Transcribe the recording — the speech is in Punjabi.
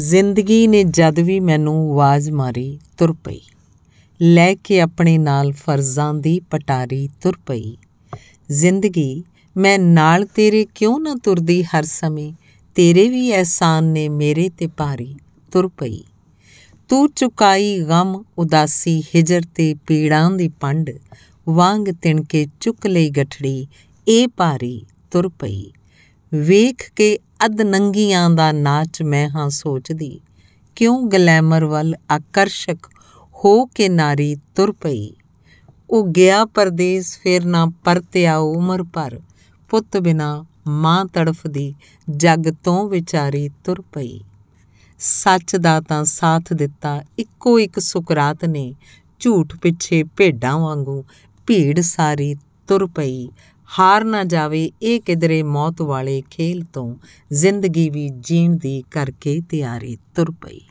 ਜ਼ਿੰਦਗੀ ਨੇ ਜਦ ਵੀ ਮੈਨੂੰ ਆਵਾਜ਼ ਮਾਰੀ ਤੁਰ ਪਈ ਲੈ ਕੇ ਆਪਣੇ ਨਾਲ ਫਰਜ਼ਾਂ ਦੀ ਪਟਾਰੀ ਤੁਰ ਪਈ ਜ਼ਿੰਦਗੀ ਮੈਂ ਨਾਲ ਤੇਰੇ ਕਿਉਂ ਨਾ ਤੁਰਦੀ ਹਰ ਸਮੇਂ ਤੇਰੇ ਵੀ ਐਹਸਾਨ ਨੇ ਮੇਰੇ ਤੇ ਭਾਰੀ ਤੁਰ ਪਈ ਤੂੰ ਚੁਕਾਈ ਗਮ ਉਦਾਸੀ ਹਿਜਰ ਤੇ ਪੀੜਾਂ ਦੀ ਪੰਡ ਵਾਂਗ ਤਿਣਕੇ ਚੁੱਕ ਲਈ ਗਠੜੀ ਇਹ ਭਾਰੀ ਤੁਰ ਪਈ ਵੇਖ ਕੇ ਅਦ ਨੰਗੀਆਂ ਦਾ ਨਾਚ ਮੈਂ ਹਾਂ ਸੋਚਦੀ ਕਿਉਂ ਗਲੈਮਰ ਵੱਲ ਆਕਰਸ਼ਕ ਹੋ ਕੇ ਨਾਰੀ ਤੁਰ ਪਈ ਉਹ ਗਿਆ ਪਰਦੇਸ ਫੇਰ ਨਾ ਪਰਤਿਆ ਉਮਰ ਪਰ ਪੁੱਤ ਬਿਨਾ ਮਾਂ ਤੜਫਦੀ ਜੱਗ ਤੋਂ ਵਿਚਾਰੀ ਤੁਰ ਪਈ ਸੱਚ ਦਾ ਤਾਂ ਸਾਥ ਦਿੱਤਾ ਇੱਕੋ ਇੱਕ ਸੁਕਰਾਤ ਨੇ ਝੂਠ ਪਿੱਛੇ ਭੇਡਾਂ ਵਾਂਗੂ ਭੀੜ ਸਾਰੀ ਤੁਰ ਪਈ ਹਾਰ ਨਾ ਜਾਵੇ ਇਹ ਕਿਦਰੇ ਮੌਤ ਵਾਲੇ ਖੇਲ ਤੋਂ ਜ਼ਿੰਦਗੀ ਵੀ ਜੀਣ ਦੀ ਕਰਕੇ ਤਿਆਰੀ ਤੁਰ ਪਈ